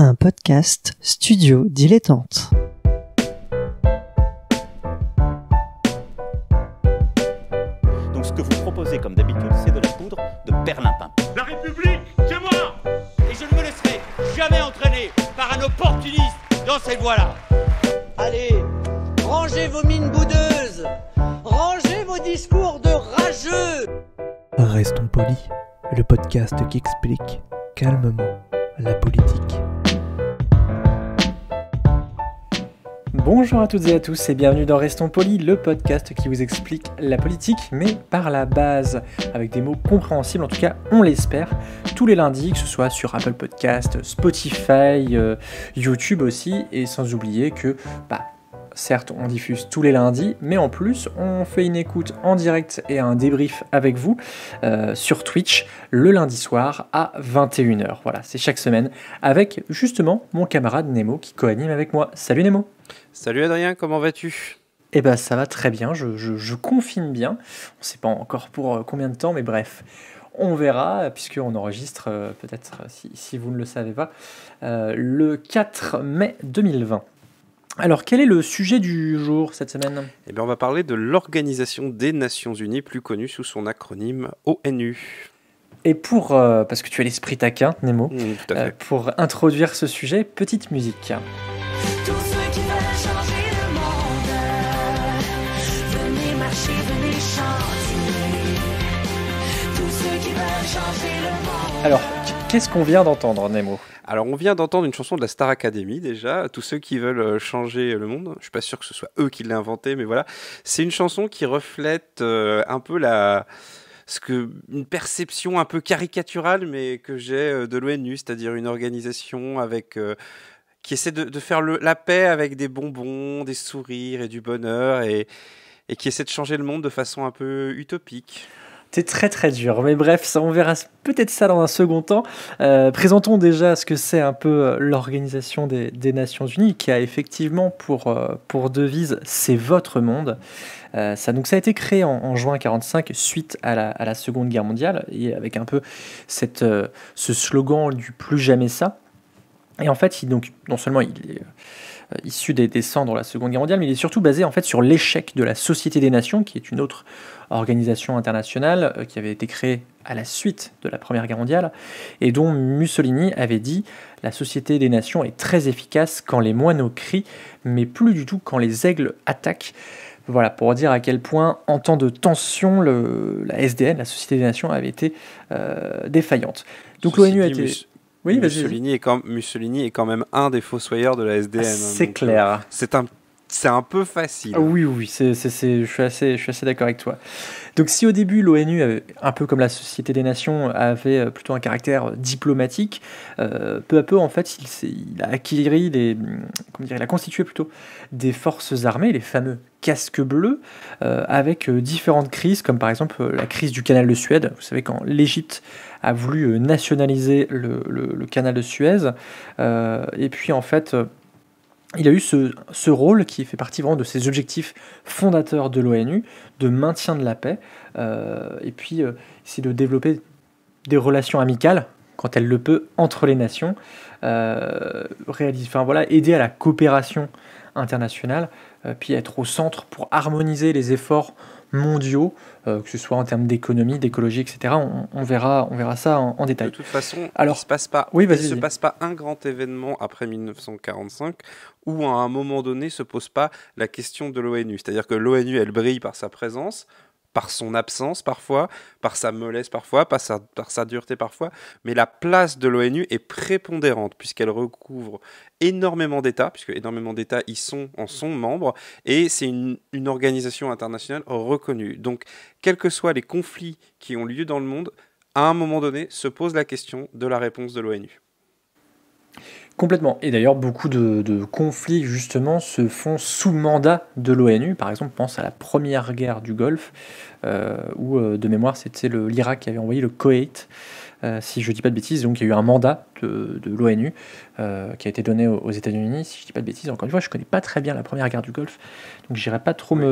un podcast Studio Dilettante. Donc ce que vous proposez comme d'habitude, c'est de la poudre de perlimpin. La République, c'est moi Et je ne me laisserai jamais entraîner par un opportuniste dans cette voie-là. Allez, rangez vos mines boudeuses, rangez vos discours de rageux. Restons polis, le podcast qui explique calmement la politique. Bonjour à toutes et à tous et bienvenue dans Restons Polis, le podcast qui vous explique la politique, mais par la base, avec des mots compréhensibles, en tout cas on l'espère, tous les lundis, que ce soit sur Apple Podcast, Spotify, euh, YouTube aussi, et sans oublier que bah, Certes, on diffuse tous les lundis, mais en plus, on fait une écoute en direct et un débrief avec vous euh, sur Twitch le lundi soir à 21h. Voilà, c'est chaque semaine avec justement mon camarade Nemo qui co avec moi. Salut Nemo Salut Adrien, comment vas-tu eh ben ça va très bien, je, confine bien. On ne sait pas encore pour euh, combien de temps, mais bref on verra, puisqu'on enregistre, euh, peut-être si, vous ne le savez pas, le 4 mai 2020. Alors, quel est le sujet du jour cette semaine Eh bien, on va parler de l'Organisation des Nations Unies, plus connue sous son acronyme ONU. Et pour, euh, parce que tu as l'esprit taquin, Nemo, mmh, euh, pour introduire ce sujet, petite musique. Alors, Qu'est-ce qu'on vient d'entendre, Nemo alors, on vient d'entendre une chanson de la Star Academy déjà. Tous ceux qui veulent euh, changer le monde, je suis pas sûr que ce soit eux qui l'aient inventé, mais voilà. C'est une chanson qui reflète euh, un peu la, ce que une perception un peu caricaturale, mais que j'ai euh, de l'ONU, c'est-à-dire une organisation avec qui essaie de, faire la paix avec des bonbons, des sourires et du bonheur, et qui essaie de changer le monde de façon un peu utopique. C'est très très dur. Mais bref, ça, on verra peut-être ça dans un second temps. Euh, présentons déjà ce que c'est un peu euh, l'organisation des, Nations Unies, qui a effectivement pour, euh, pour devise C'est votre monde. ça, donc ça a été créé en, juin 1945 suite à la, Seconde Guerre mondiale, et avec un peu cette, ce slogan du plus jamais ça. Et en fait, donc, non seulement il est euh, issu des, des, cendres de la Seconde Guerre mondiale, mais il est surtout basé en fait sur l'échec de la Société des Nations, qui est une autre organisation internationale euh, qui avait été créée à la suite de la Première Guerre mondiale, et dont Mussolini avait dit La Société des Nations est très efficace quand les moineaux crient, mais plus du tout quand les aigles attaquent. Voilà, pour dire à quel point, en temps de tension, le, la SDN, la Société des Nations, avait été euh, défaillante. Donc l'ONU a été... Mussolini est, quand, Mussolini est quand même un des fossoyeurs de la SDN. Hein, c'est clair. Euh, c'est un c'est un peu facile. Ah oui, oui, c'est, je suis assez, je suis assez d'accord avec toi. Donc, si au début l'ONU, un peu comme la Société des Nations, avait euh, plutôt un caractère diplomatique, euh, peu à peu, en fait, il, a acquis des, hum, il a constitué plutôt des forces armées, les fameux casque bleu, euh, avec euh, différentes crises, comme par exemple euh, la crise du canal de Suède. Vous savez, quand l'Égypte a voulu nationaliser le, canal de Suez, et puis en fait il a eu ce, ce, rôle qui fait partie vraiment de ses objectifs fondateurs de l'ONU, de maintien de la paix, et puis c'est de développer des relations amicales, quand elle le peut, entre les nations, enfin, voilà, aider à la coopération international, euh, puis être au centre pour harmoniser les efforts mondiaux, euh, que ce soit en termes d'économie, d'écologie, etc. On, verra, on verra ça en, détail. De toute façon, Alors, il ne se, passe pas, oui, se passe pas un grand événement après 1945 où à un moment donné se pose pas la question de l'ONU. C'est-à-dire que l'ONU, elle brille par sa présence, par son absence parfois, par sa mollesse parfois, par sa, dureté parfois, mais la place de l'ONU est prépondérante puisqu'elle recouvre énormément d'États, puisque énormément d'États y sont, en sont membres, et c'est une, une organisation internationale reconnue. Donc, quels que soient les conflits qui ont lieu dans le monde, à un moment donné se pose la question de la réponse de l'ONU. Complètement. Et d'ailleurs, beaucoup de, conflits, justement, se font sous mandat de l'ONU. Par exemple, pense à la première guerre du Golfe, euh, où, euh, de mémoire, c'était l'Irak qui avait envoyé le Koweït euh, si je ne dis pas de bêtises. Donc il y a eu un mandat de, de l'ONU euh, qui a été donné aux, États-Unis, si je ne dis pas de bêtises. Encore une fois, je ne connais pas très bien la première guerre du Golfe, donc je n'irai pas trop me,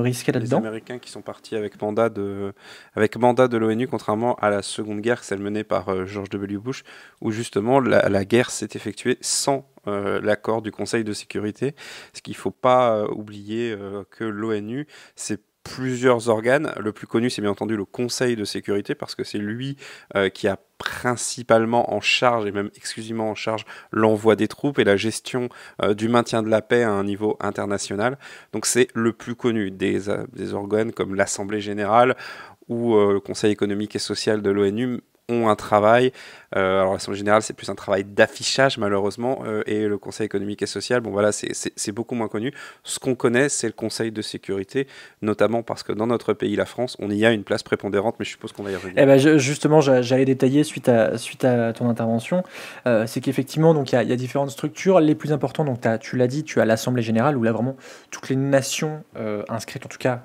risquer là-dedans. Les Américains qui sont partis avec mandat de, avec mandat de l'ONU, contrairement à la Seconde Guerre, celle menée par euh, George W. Bush, où justement la, guerre s'est effectuée sans l'accord du Conseil de sécurité. Ce qu'il ne faut pas oublier que l'ONU c'est plusieurs organes. Le plus connu, c'est bien entendu le Conseil de sécurité, parce que c'est lui euh, qui a principalement en charge et même exclusivement en charge l'envoi des troupes et la gestion euh, du maintien de la paix à un niveau international. Donc c'est le plus connu des, euh, des organes comme l'Assemblée générale ou le Conseil économique et social de l'ONU ont un travail. Euh, alors, l'Assemblée Générale c'est plus un travail d'affichage, malheureusement. Euh, et le Conseil économique et social, bon, voilà, c'est beaucoup moins connu. Ce qu'on connaît, c'est le Conseil de sécurité, notamment parce que dans notre pays, la France, on y a une place prépondérante, mais je suppose qu'on va y revenir. Eh ben, justement, j'allais détailler suite à, suite à ton intervention. Euh, c'est qu'effectivement, il y, a différentes structures. Les plus importantes, donc, tu l'as dit, tu as l'Assemblée générale, où là, vraiment, toutes les nations inscrites, en tout cas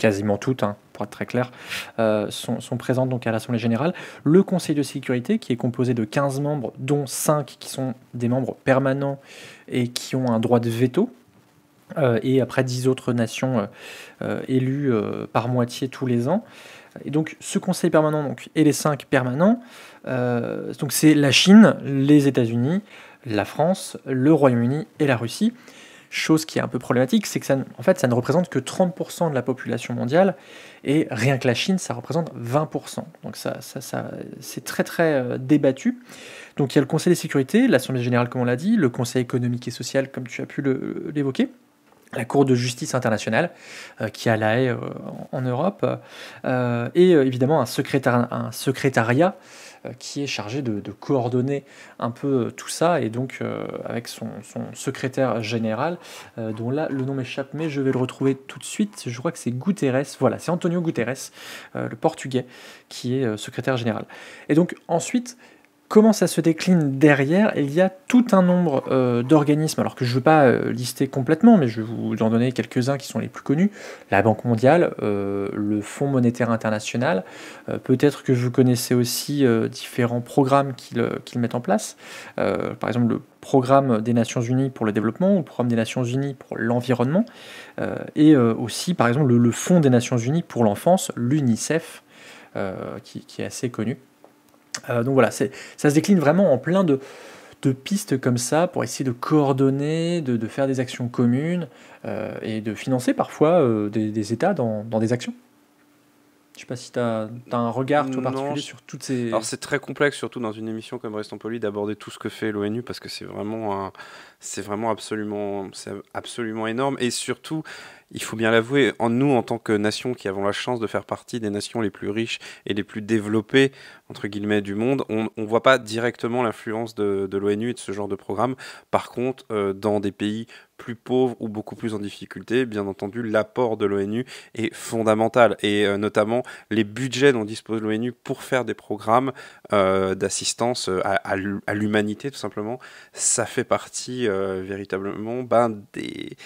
quasiment toutes, hein, pour être très clair, euh, sont, présentes donc à l'Assemblée générale. Le Conseil de sécurité, qui est composé de 15 membres, dont 5 qui sont des membres permanents et qui ont un droit de veto, euh, et après 10 autres nations euh, élues par moitié tous les ans. Et donc ce Conseil permanent donc, et les 5 permanents, donc c'est la Chine, les États-Unis, la France, le Royaume-Uni et la Russie. Chose qui est un peu problématique, c'est que ça, en fait, ça ne représente que 30% de la population mondiale, et rien que la Chine, ça représente 20%. Donc ça, ça, c'est très très euh, débattu. Donc il y a le Conseil des sécurités, l'Assemblée générale comme on l'a dit, le Conseil économique et social comme tu as pu l'évoquer la Cour de justice internationale euh, qui a la haie euh, en Europe, et évidemment un secrétariat euh, qui est chargé de, coordonner un peu euh, tout ça, et donc euh, avec son, son, secrétaire général, dont là le nom m'échappe, mais je vais le retrouver tout de suite. Je crois que c'est Guterres, voilà, c'est Antonio Guterres, le portugais, qui est secrétaire général. Et donc ensuite, Comment ça se décline derrière Il y a tout un nombre euh, d'organismes, alors que je ne veux pas euh, lister complètement, mais je vais vous en donner quelques-uns qui sont les plus connus. La Banque mondiale, euh, le Fonds monétaire international, peut-être que vous connaissez aussi différents programmes qu'ils mettent en place, par exemple le programme des Nations Unies pour le développement ou le programme des Nations Unies pour l'environnement, et aussi par exemple le, Fonds des Nations Unies pour l'enfance, l'UNICEF, qui, est assez connu. Euh, donc voilà, ça se décline vraiment en plein de, de, pistes comme ça pour essayer de coordonner, de, faire des actions communes euh, et de financer parfois euh, des, États dans, des actions. Je sais pas si tu as, un regard tout particulier sur toutes ces. Alors c'est très complexe, surtout dans une émission comme Restons poli d'aborder tout ce que fait l'ONU parce que c'est vraiment, c'est vraiment absolument, absolument énorme et surtout il faut bien l'avouer, en nous, en tant que nation qui avons la chance de faire partie des nations les plus riches et les plus développées, entre guillemets, du monde, on ne voit pas directement l'influence de, l'ONU et de ce genre de programme. Par contre, euh, dans des pays plus pauvres ou beaucoup plus en difficulté, bien entendu, l'apport de l'ONU est fondamental. Et euh, notamment, les budgets dont dispose l'ONU pour faire des programmes euh, d'assistance à, l'humanité, tout simplement, ça fait partie véritablement ben, des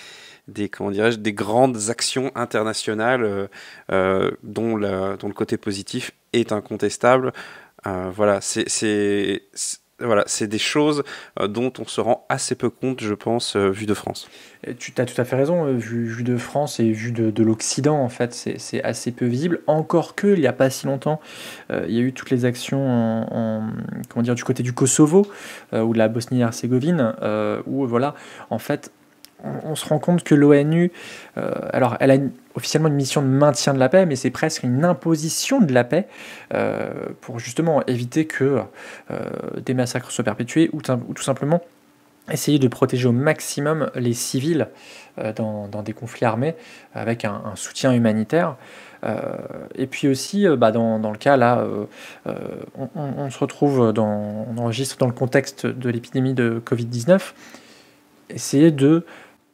des, comment des grandes actions internationales euh, euh, dont, la, dont, le côté positif est incontestable. Euh, voilà, c'est voilà, c'est des choses dont on se rend assez peu compte, je pense, vu de France. Tu as tout à fait raison, vu, de France et vu de, de l'Occident, en fait, c'est assez peu visible. Encore que, il n'y a pas si longtemps, il y a eu toutes les actions en, comment dire, du côté du Kosovo ou de la Bosnie-Herzégovine, où, voilà, en fait, on, se rend compte que l'ONU, euh, alors elle a officiellement une mission de maintien de la paix, mais c'est presque une imposition de la paix euh, pour justement éviter que euh, des massacres soient perpétués ou, tout simplement essayer de protéger au maximum les civils dans, des conflits armés avec un, soutien humanitaire. et puis aussi, bah, dans, le cas là, on, se retrouve on enregistre dans le contexte de l'épidémie de Covid-19, essayer de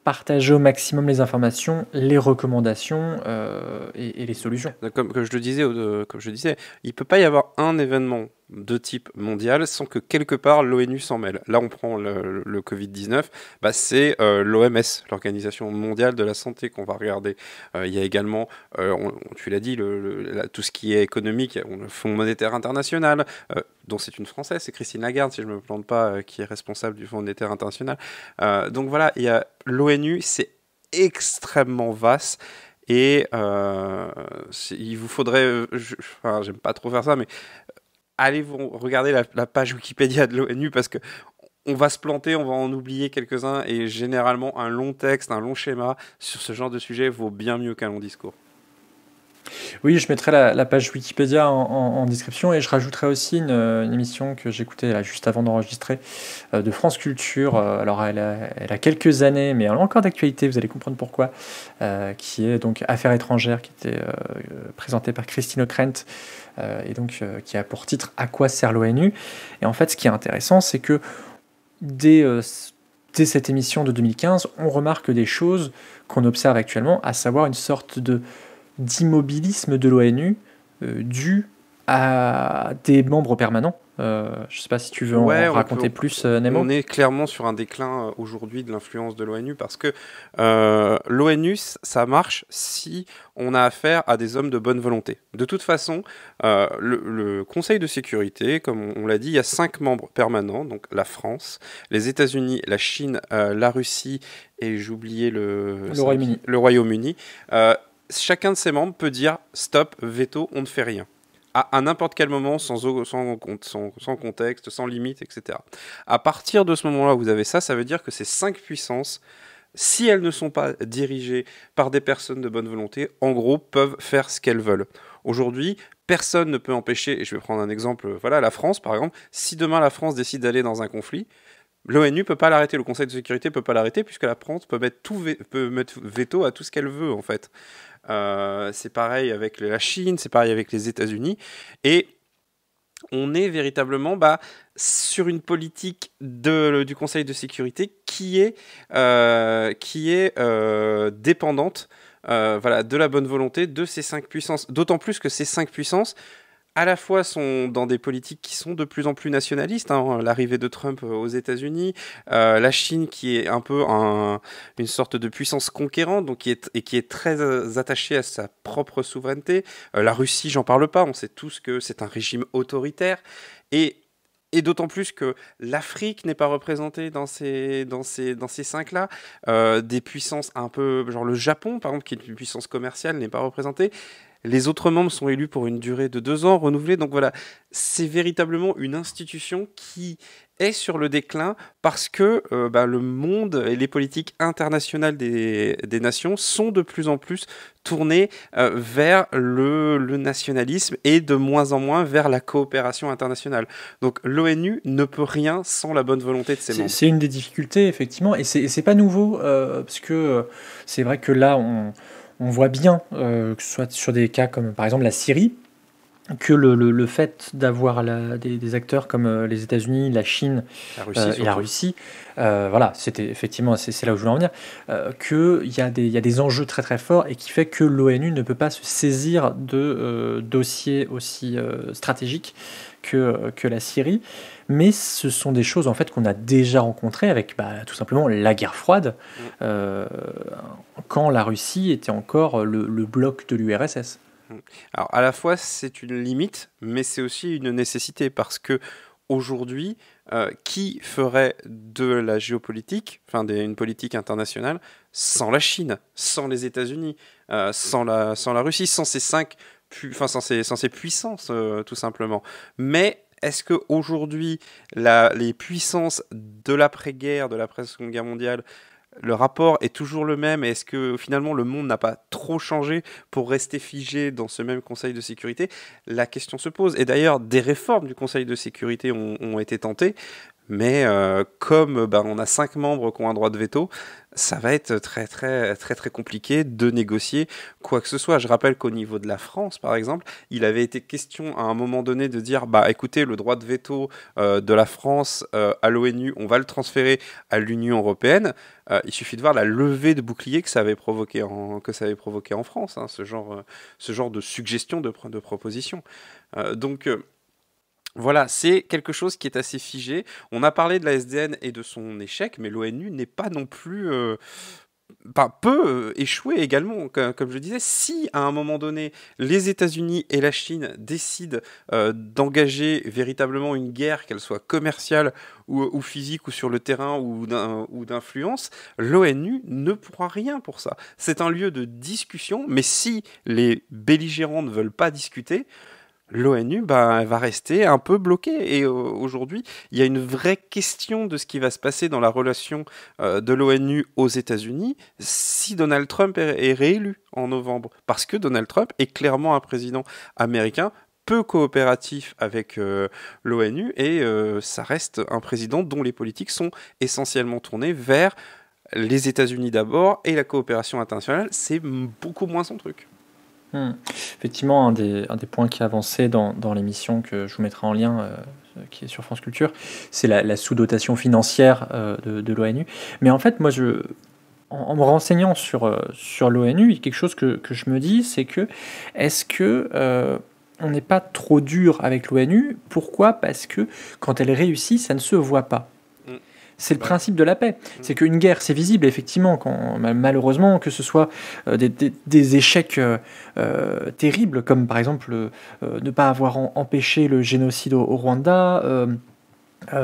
partager au maximum les informations, les recommandations euh, et, les solutions. Comme, je le disais, euh, comme je disais, il peut pas y avoir un événement de type mondial sans que quelque part l'ONU s'en mêle. Là, on prend le, Covid-19, bah, c'est euh, l'OMS, l'Organisation mondiale de la santé, qu'on va regarder. Euh, il y a également, euh, tu l'as dit, tout ce qui est économique, le Fonds monétaire international, dont c'est une Française, c'est Christine Lagarde, si je ne me plante pas, qui est responsable du Fonds monétaire international. donc voilà, il y a l'ONU, c'est extrêmement vaste. Et il vous faudrait, enfin, j'aime pas trop faire ça, mais allez vous regarder la, page Wikipédia de l'ONU parce que on va se planter, on va en oublier quelques-uns et généralement un long texte, un long schéma sur ce genre de sujet vaut bien mieux qu'un long discours. Oui, je mettrai la, page Wikipédia en, description et je rajouterai aussi une, émission que j'écoutais juste avant d'enregistrer euh, de France Culture. Euh, alors, elle a, quelques années, mais elle a encore d'actualité, vous allez comprendre pourquoi, euh, qui est donc Affaires étrangères, qui était présentée par Christine O'Krent et donc qui a pour titre À quoi sert l'ONU Et en fait, ce qui est intéressant, c'est que dès cette émission de 2015, on remarque des choses qu'on observe actuellement, à savoir une sorte de d'immobilisme de l'ONU euh, dû à des membres permanents. Euh, je ne sais pas si tu veux en raconter plus, euh, Nemo. On est clairement sur un déclin aujourd'hui de l'influence de l'ONU parce que l'ONU, ça marche si on a affaire à des hommes de bonne volonté. De toute façon, le, Conseil de sécurité, comme on, l'a dit, il y a cinq membres permanents, donc la France, les États-Unis, la Chine, la Russie et j'oubliais le, le Royaume-Uni. Le Royaume-Uni chacun de ses membres peut dire stop, veto, on ne fait rien. À, n'importe quel moment, sans, sans, sans, contexte, sans limite, etc. À partir de ce moment-là, vous avez ça, ça veut dire que ces cinq puissances, si elles ne sont pas dirigées par des personnes de bonne volonté, en gros, peuvent faire ce qu'elles veulent. Aujourd'hui, personne ne peut empêcher, et je vais prendre un exemple, voilà, la France par exemple, si demain la France décide d'aller dans un conflit, L'ONU peut pas l'arrêter, le Conseil de sécurité peut pas l'arrêter puisque la France peut mettre peut mettre veto à tout ce qu'elle veut en fait. Euh, c'est pareil avec la Chine, c'est pareil avec les États-Unis. Et on est véritablement bah, sur une politique de, du Conseil de sécurité qui est, euh, qui est euh, dépendante voilà, de la bonne volonté de ces cinq puissances. D'autant plus que ces cinq puissances à la fois sont dans des politiques qui sont de plus en plus nationalistes, hein, l'arrivée de Trump euh, aux États-Unis, euh, la Chine qui est un peu un, une sorte de puissance conquérante donc qui est, et qui est très euh, attachée à sa propre souveraineté, la Russie, j'en parle pas, on sait tous que c'est un régime autoritaire, et et d'autant plus que l'Afrique n'est pas représentée dans ces, dans ces, dans ces cinq-là. des puissances un peu, genre le Japon, par exemple, qui est une puissance commerciale, n'est pas représentée. Les autres membres sont élus pour une durée de deux ans renouvelés. Donc voilà, c'est véritablement une institution qui est sur le déclin parce que euh, bah, le monde et les politiques internationales des, nations sont de plus en plus tournées euh, vers le, nationalisme et de moins en moins vers la coopération internationale. Donc l'ONU ne peut rien sans la bonne volonté de ses membres. C'est une des difficultés, effectivement, et c'est pas nouveau, euh, parce que c'est vrai que là, on on voit bien, euh, que ce soit sur des cas comme par exemple la Syrie, que le, fait d'avoir des, acteurs comme euh, les États-Unis, la Chine euh, et la Russie, voilà, c'était effectivement, c'est là où je voulais en venir, qu'il y, a des, enjeux très très forts et qui fait que l'ONU ne peut pas se saisir de dossiers aussi stratégiques que, que la Syrie mais ce sont des choses en fait qu'on a déjà rencontrées avec bah, tout simplement la guerre froide, mm. euh, quand la Russie était encore le, bloc de l'URSS. Mm. Alors à la fois c'est une limite, mais c'est aussi une nécessité parce que aujourd'hui, euh, qui ferait de la géopolitique, enfin une politique internationale, sans la Chine, sans les États-Unis, euh, sans, la, sans la Russie, sans ces cinq, enfin sans ces, puissances tout simplement. Mais est-ce que aujourd'hui, les puissances de l'après-guerre, de la Seconde Guerre mondiale, le rapport est toujours le même Est-ce que finalement le monde n'a pas trop changé pour rester figé dans ce même Conseil de sécurité La question se pose. Et d'ailleurs, des réformes du Conseil de sécurité ont, ont été tentées. Mais euh, comme euh, bah, on a cinq membres qui ont un droit de veto, ça va être très très très très compliqué de négocier quoi que ce soit. Je rappelle qu'au niveau de la France, par exemple, il avait été question à un moment donné de dire bah écoutez, le droit de veto euh, de la France à l'ONU, on va le transférer à l'Union européenne. il suffit de voir la levée de bouclier que ça avait provoqué en, que ça avait provoqué en France, hein, ce, genre, ce genre de suggestion, de, de proposition. donc voilà, c'est quelque chose qui est assez figé. On a parlé de la SDN et de son échec, mais l'ONU n'est pas non plus... Euh, peut euh, échouer également, comme, je disais, si à un moment donné les États-Unis et la Chine décident euh, d'engager véritablement une guerre, qu'elle soit commerciale ou, ou, physique ou sur le terrain ou d'influence, l'ONU ne pourra rien pour ça. C'est un lieu de discussion, mais si les belligérants ne veulent pas discuter, l'ONU bah, va rester un peu bloquée. Et euh, aujourd'hui, il y a une vraie question de ce qui va se passer dans la relation euh, de l'ONU aux États-Unis si Donald Trump est, réélu en novembre. Parce que Donald Trump est clairement un président américain peu coopératif avec euh, l'ONU et ça reste un président dont les politiques sont essentiellement tournées vers les États-Unis d'abord et la coopération internationale, c'est beaucoup moins son truc. Hmm. Effectivement, un des, points qui est avancé dans, l'émission que je vous mettrai en lien, euh, qui est sur France Culture, c'est la, sous-dotation financière euh, de, l'ONU. Mais en fait, moi, en, me renseignant sur, euh, sur l'ONU, quelque chose que, je me dis, c'est que est-ce que on n'est pas trop dur avec l'ONU Pourquoi Parce que quand elle réussit, ça ne se voit pas. C'est le principe de la paix. Mm. C'est qu'une guerre, c'est visible, effectivement, quand, malheureusement, que ce soit euh, des, échecs euh, euh, terribles, comme par exemple ne pas avoir empêché le génocide au, Rwanda.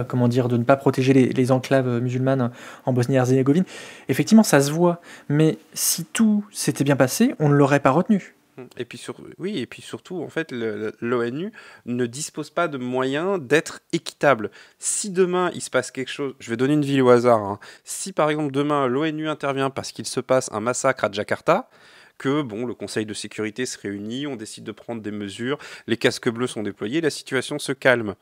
comment dire, de ne pas protéger les, les enclaves musulmanes en Bosnie-Herzégovine. Effectivement, ça se voit, mais si tout s'était bien passé, on ne l'aurait pas retenu. Et puis oui, et puis surtout, en fait, l'ONU ne dispose pas de moyens d'être équitable. Si demain il se passe quelque chose, je vais donner une ville au hasard. Hein. Si par exemple demain l'ONU intervient parce qu'il se passe un massacre à Jakarta, que bon, le Conseil de sécurité se réunit, on décide de prendre des mesures, les casques bleus sont déployés, la situation se calme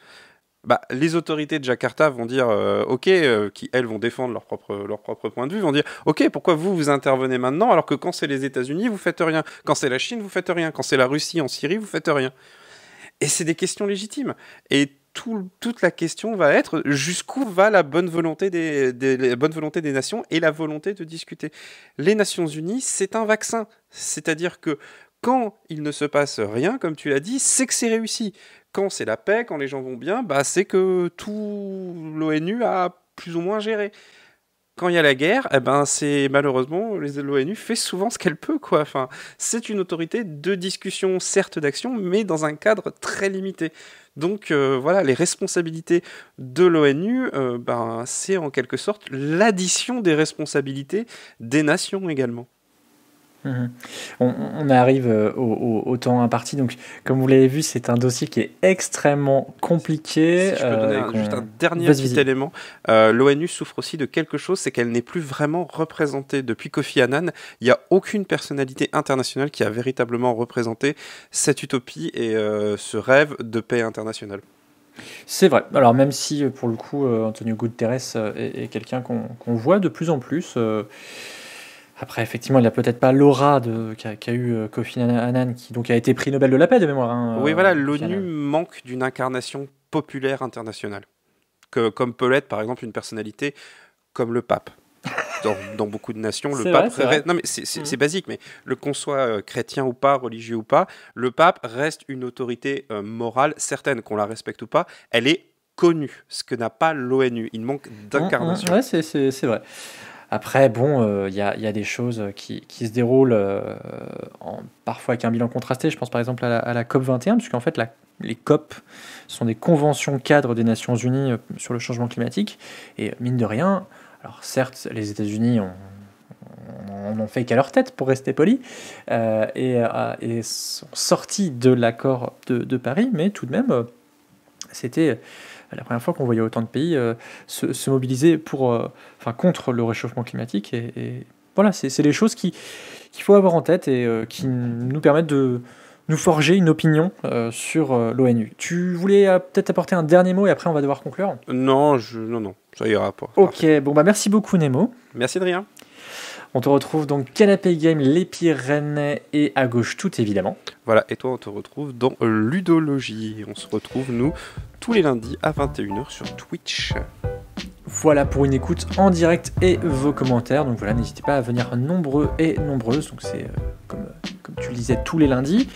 bah, les autorités de Jakarta vont dire euh, OK, euh, qui elles vont défendre leur propre, leur propre point de vue, vont dire OK, pourquoi vous vous intervenez maintenant alors que quand c'est les États-Unis, vous faites rien, quand c'est la Chine, vous faites rien, quand c'est la Russie en Syrie, vous faites rien. Et c'est des questions légitimes. Et tout, toute la question va être jusqu'où va la bonne volonté des, la bonne volonté des nations et la volonté de discuter. Les Nations Unies, c'est un vaccin. C'est-à-dire que quand il ne se passe rien, comme tu l'as dit, c'est que c'est réussi. Quand c'est la paix, quand les gens vont bien, bah, c'est que tout l'ONU a plus ou moins géré. Quand il y a la guerre, eh ben, c'est malheureusement l'ONU fait souvent ce qu'elle peut quoi. Enfin, c'est une autorité de discussion, certes d'action, mais dans un cadre très limité. Donc euh, voilà, les responsabilités de l'ONU, euh, ben, c'est en quelque sorte l'addition des responsabilités des nations également. Mhm. On, arrive euh, au, temps imparti. Donc, comme vous l'avez vu, c'est un dossier qui est extrêmement compliqué. je peux euh, donner juste un dernier petit élément. Euh, L'ONU souffre aussi de quelque chose, c'est qu'elle n'est plus vraiment représentée. Depuis Kofi Annan, il n'y a aucune personnalité internationale qui a véritablement représenté cette utopie et ce rêve de paix internationale. C'est vrai. Alors même si, pour le coup, Antonio Guterres est, quelqu'un qu'on voit de plus en plus après, effectivement, il n'y a peut-être pas l'aura qu'a eu euh, Kofi Annan, qui donc a été prix Nobel de la paix de mémoire. Hein, oui, voilà, euh, l'ONU manque d'une incarnation populaire internationale. Que, comme peut l'être, par exemple, une personnalité comme le pape. Dans, beaucoup de nations, le pape reste... Non, mais mm. c'est basique, mais le qu'on soit euh, chrétien ou pas, religieux ou pas, le pape reste une autorité morale certaine, qu'on la respecte ou pas, elle est connue, ce que n'a pas l'ONU. Il manque mm, mm, d'incarnation. Mmh, c'est vrai. Après, bon, euh, il y a, des choses qui, se déroulent euh, en, parfois avec un bilan contrasté. Je pense par exemple à la, COP 21, puisqu'en fait, les COP sont des conventions cadres des Nations Unies euh, sur le changement climatique. Et mine de rien, alors certes, les États-Unis ont fait qu'à leur tête, pour rester poli, et, sont sortis de l'accord de, Paris, mais tout de même, c'était la première fois qu'on voyait autant de pays euh, se, mobiliser pour, euh, enfin, contre le réchauffement climatique. Et, voilà, c'est les choses qu'il faut avoir en tête et euh, qui nous permettent de nous forger une opinion sur l'ONU. Tu voulais peut-être apporter un dernier mot et après on va devoir conclure Non, je... non, non, ça ira pas. Ok, bon bah merci beaucoup Nemo. Merci de rien. On te retrouve donc Canapé Game, Les Pyrénées et à gauche tout évidemment. Voilà, et toi on te retrouve dans Ludologie. On se retrouve nous tous les lundis à 21h sur Twitch. Voilà pour une écoute en direct et vos commentaires. Donc voilà, n'hésitez pas à venir nombreux et nombreuses. Donc c'est euh, comme, euh, comme, tu le disais tous les lundis.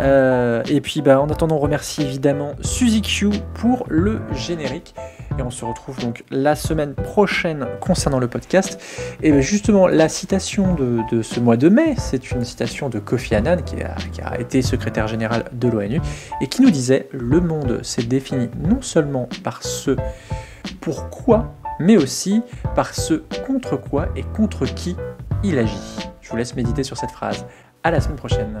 Euh, et puis bah, en attendant, remercie évidemment Suzy Q pour le générique on se retrouve donc la semaine prochaine concernant le podcast. Et ben, justement, la citation de, ce mois de mai, c'est une citation de Kofi Annan qui a, qui a été secrétaire général de l'ONU et qui nous disait Le monde s'est défini non seulement par ce pourquoi, mais aussi par ce contre quoi et contre qui il agit. Je vous laisse méditer sur cette phrase. À la semaine prochaine.